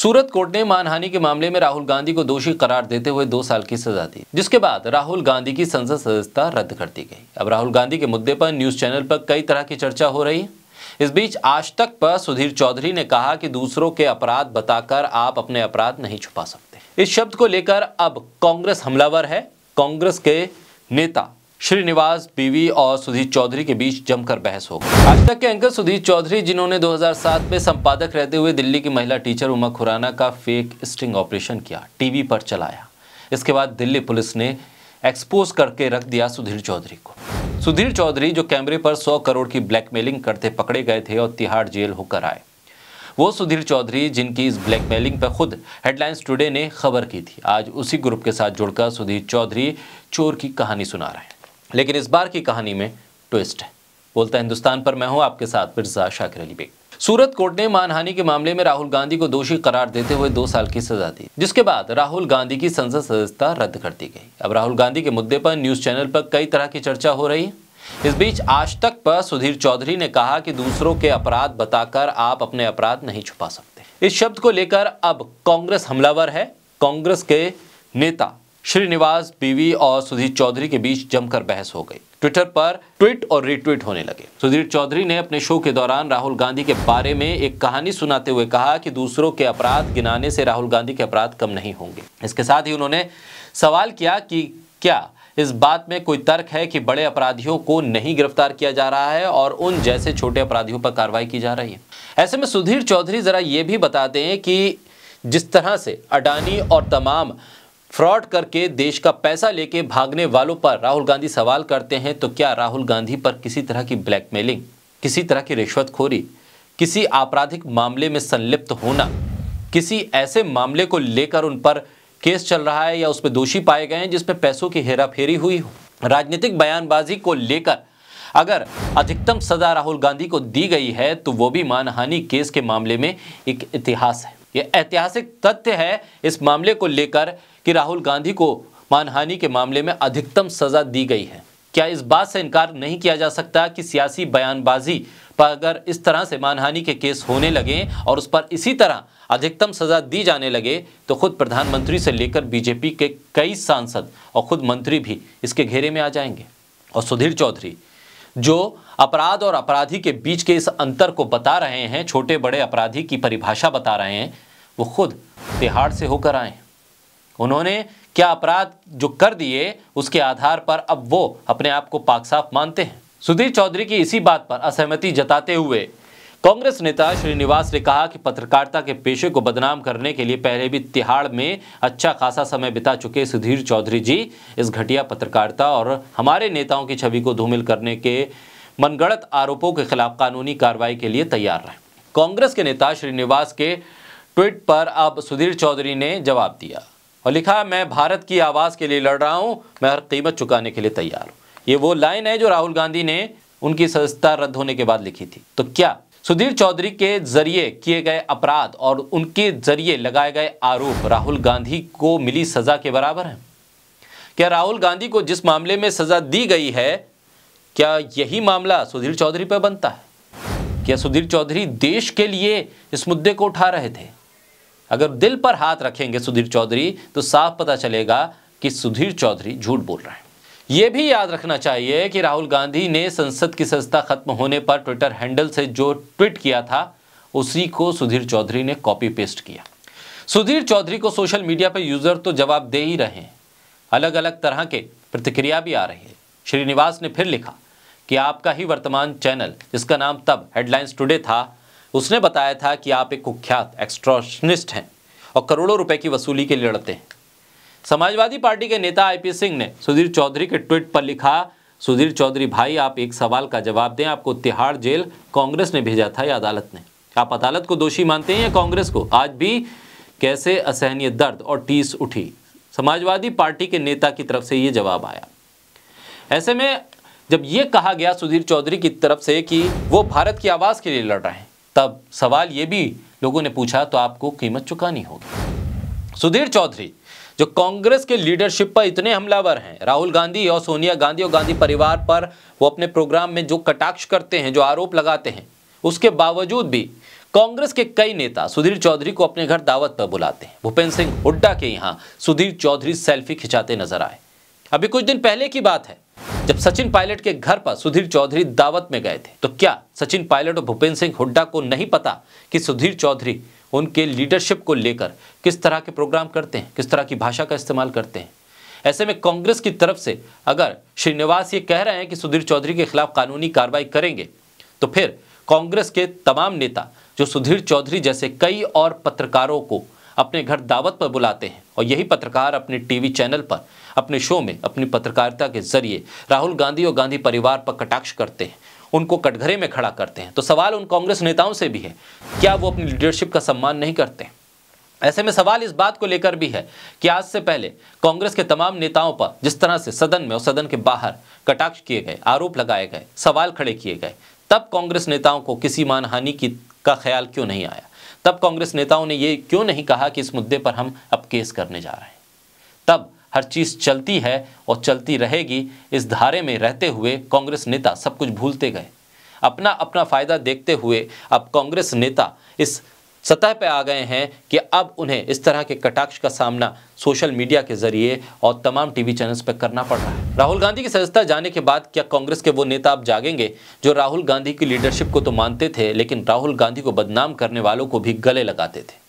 सूरत court ने मानहानि के मामले में राहुल गांधी को दोषी करार देते हुए दो साल की सजा दी जिसके बाद राहुल गांधी की संसद सदस्यता रद्द कर दी गई अब राहुल गांधी के मुद्दे पर न्यूज चैनल पर कई तरह की चर्चा हो रही है इस बीच आज तक पर सुधीर चौधरी ने कहा कि दूसरों के अपराध बताकर आप अपने अपराध नहीं छुपा सकते इस शब्द को लेकर अब कांग्रेस हमलावर है कांग्रेस के नेता श्रीनिवास बीवी और सुधीर चौधरी के बीच जमकर बहस हो गई आज तक के एंकर सुधीर चौधरी जिन्होंने 2007 में संपादक रहते हुए दिल्ली की महिला टीचर उमा खुराना का फेक स्टिंग ऑपरेशन किया टीवी पर चलाया इसके बाद दिल्ली पुलिस ने एक्सपोज करके रख दिया सुधीर चौधरी को सुधीर चौधरी जो कैमरे पर 100 करोड़ की ब्लैकमेलिंग करते पकड़े गए थे और तिहाड़ जेल होकर आए वो सुधीर चौधरी जिनकी इस ब्लैकमेलिंग पर खुद हेडलाइंस टुडे ने खबर की थी आज उसी ग्रुप के साथ जुड़कर सुधीर चौधरी चोर की कहानी सुना रहे हैं लेकिन इस बार की कहानी में ट्विस्ट है बोलता हिंदुस्तान पर मैं हूं आपके साथ मिर्जा शाकिर अली बेग सूरत कोर्ट ने मानहानि के मामले में राहुल गांधी को दोषी करार देते हुए दो साल की सजा दी जिसके बाद राहुल गांधी की संसद सदस्यता रद्द कर दी गई अब राहुल गांधी के मुद्दे पर न्यूज चैनल पर कई तरह की चर्चा हो रही है इस बीच आज तक पर सुधीर चौधरी ने कहा कि दूसरों के अपराध बताकर आप अपने अपराध नहीं छुपा सकते इस शब्द को लेकर अब कांग्रेस हमलावर है कांग्रेस के नेता श्रीनिवास बीवी और सुधीर चौधरी के बीच जमकर बहस हो गई ट्विटर पर ट्वीट और रीट्वीट होने लगे सुधीर चौधरी ने अपने शो के दौरान राहुल गांधी के बारे में एक कहानी सुनाते हुए कहा कि दूसरों के अपराध गिनाने से राहुल गांधी के अपराध कम नहीं होंगे इसके साथ ही उन्होंने सवाल किया कि क्या इस बात में कोई तर्क है कि बड़े अपराधियों को नहीं गिरफ्तार किया जा रहा है और उन जैसे छोटे अपराधियों पर कार्रवाई की जा रही है ऐसे में सुधीर चौधरी जरा ये भी बताते हैं कि जिस तरह से अडानी और तमाम फ्रॉड करके देश का पैसा लेके भागने वालों पर राहुल गांधी सवाल करते हैं तो क्या राहुल गांधी पर किसी तरह की ब्लैकमेलिंग किसी तरह की रिश्वतखोरी किसी आपराधिक मामले में संलिप्त होना किसी ऐसे मामले को लेकर उन पर केस चल रहा है या उस पर दोषी पाए गए हैं जिसमें पैसों की हेराफेरी हुई हो राजनीतिक बयानबाजी को लेकर अगर अधिकतम सजा राहुल गांधी को दी गई है तो वो भी मानहानि केस के मामले में एक इतिहास है ये ऐतिहासिक तथ्य है इस मामले को लेकर कि राहुल गांधी को मानहानि के मामले में अधिकतम सजा दी गई है क्या इस बात से इनकार नहीं किया जा सकता कि सियासी बयानबाजी पर अगर इस तरह से मानहानि के केस होने लगे और उस पर इसी तरह अधिकतम सजा दी जाने लगे तो खुद प्रधानमंत्री से लेकर बीजेपी के कई सांसद और खुद मंत्री भी इसके घेरे में आ जाएंगे और सुधीर चौधरी जो अपराध और अपराधी के बीच के इस अंतर को बता रहे हैं छोटे बड़े अपराधी की परिभाषा बता रहे हैं वो खुद तिहाड़ से होकर आए उन्होंने क्या अपराध जो कर दिए उसके आधार पर अब वो अपने आप को पाक साफ मानते हैं सुधीर चौधरी की इसी बात पर असहमति जताते हुए कांग्रेस नेता श्रीनिवास ने कहा कि पत्रकारिता के पेशे को बदनाम करने के लिए पहले भी तिहाड़ में अच्छा खासा समय बिता चुके सुधीर चौधरी जी इस घटिया पत्रकारिता और हमारे नेताओं की छवि को धूमिल करने के मनगढ़ंत आरोपों के खिलाफ कानूनी कार्रवाई के लिए तैयार रहे कांग्रेस के नेता श्रीनिवास के ट्वीट पर अब सुधीर चौधरी ने जवाब दिया और लिखा मैं भारत की आवाज़ के लिए लड़ रहा हूँ मैं हर कीमत चुकाने के लिए तैयार हूँ ये वो लाइन है जो राहुल गांधी ने उनकी सदस्यता रद्द होने के बाद लिखी थी तो क्या सुधीर चौधरी के जरिए किए गए अपराध और उनके जरिए लगाए गए आरोप राहुल गांधी को मिली सजा के बराबर हैं क्या राहुल गांधी को जिस मामले में सजा दी गई है क्या यही मामला सुधीर चौधरी पर बनता है क्या सुधीर चौधरी देश के लिए इस मुद्दे को उठा रहे थे अगर दिल पर हाथ रखेंगे सुधीर चौधरी तो साफ पता चलेगा कि सुधीर चौधरी झूठ बोल रहे हैं ये भी याद रखना चाहिए कि राहुल गांधी ने संसद की संस्था खत्म होने पर ट्विटर हैंडल से जो ट्वीट किया था उसी को सुधीर चौधरी ने कॉपी पेस्ट किया सुधीर चौधरी को सोशल मीडिया पर यूजर तो जवाब दे ही रहे हैं अलग अलग तरह के प्रतिक्रिया भी आ रही है श्रीनिवास ने फिर लिखा कि आपका ही वर्तमान चैनल जिसका नाम तब हेडलाइंस टुडे था उसने बताया था कि आप एक कुख्यात एक्स्ट्रोशनिस्ट हैं और करोड़ों रुपए की वसूली के लिए लड़ते हैं समाजवादी पार्टी के नेता आईपी सिंह ने सुधीर चौधरी के ट्वीट पर लिखा सुधीर चौधरी भाई आप एक सवाल का जवाब दें आपको तिहाड़ जेल कांग्रेस ने भेजा था या अदालत ने आप अदालत को दोषी मानते हैं या कांग्रेस को आज भी कैसे असहनीय दर्द और टीस उठी समाजवादी पार्टी के नेता की तरफ से ये जवाब आया ऐसे में जब ये कहा गया सुधीर चौधरी की तरफ से कि वो भारत की आवाज़ के लिए लड़ रहे हैं तब सवाल ये भी लोगों ने पूछा तो आपको कीमत चुकानी होगी सुधीर चौधरी जो कांग्रेस के लीडरशिप पर इतने हमलावर हैं राहुल गांधी और सोनिया गांधी और गांधी परिवार पर वो अपने प्रोग्राम में जो कटाक्ष करते हैं जो आरोप लगाते हैं उसके बावजूद भी कांग्रेस के कई नेता सुधीर चौधरी को अपने घर दावत पर बुलाते हैं भूपेंद्र सिंह हुड्डा के यहाँ सुधीर चौधरी सेल्फी खिंचाते नजर आए अभी कुछ दिन पहले की बात है जब सचिन पायलट के घर पर सुधीर चौधरी दावत में गए थे तो क्या सचिन पायलट और भूपेंद्र सिंह हुड्डा को नहीं पता कि सुधीर चौधरी उनके लीडरशिप को लेकर किस तरह के प्रोग्राम करते हैं किस तरह की भाषा का इस्तेमाल करते हैं ऐसे में कांग्रेस की तरफ से अगर श्रीनिवास ये कह रहे हैं कि सुधीर चौधरी के खिलाफ कानूनी कार्रवाई करेंगे तो फिर कांग्रेस के तमाम नेता जो सुधीर चौधरी जैसे कई और पत्रकारों को अपने घर दावत पर बुलाते हैं और यही पत्रकार अपने टीवी चैनल पर अपने शो में अपनी पत्रकारिता के जरिए राहुल गांधी और गांधी परिवार पर कटाक्ष करते हैं उनको कटघरे में खड़ा करते हैं तो सवाल उन कांग्रेस नेताओं से भी है क्या वो अपनी लीडरशिप का सम्मान नहीं करते ऐसे में सवाल इस बात को लेकर भी है कि आज से पहले कांग्रेस के तमाम नेताओं पर जिस तरह से सदन में और सदन के बाहर कटाक्ष किए गए आरोप लगाए गए सवाल खड़े किए गए तब कांग्रेस नेताओं को किसी मानहानि की का ख्याल क्यों नहीं आया तब कांग्रेस नेताओं ने ये क्यों नहीं कहा कि इस मुद्दे पर हम अब केस करने जा रहे हैं तब हर चीज़ चलती है और चलती रहेगी इस धारे में रहते हुए कांग्रेस नेता सब कुछ भूलते गए अपना अपना फ़ायदा देखते हुए अब कांग्रेस नेता इस सतह पर आ गए हैं कि अब उन्हें इस तरह के कटाक्ष का सामना सोशल मीडिया के जरिए और तमाम टीवी चैनल्स पर करना पड़ रहा है राहुल गांधी की सदस्यता जाने के बाद क्या कांग्रेस के वो नेता अब जागेंगे जो राहुल गांधी की लीडरशिप को तो मानते थे लेकिन राहुल गांधी को बदनाम करने वालों को भी गले लगाते थे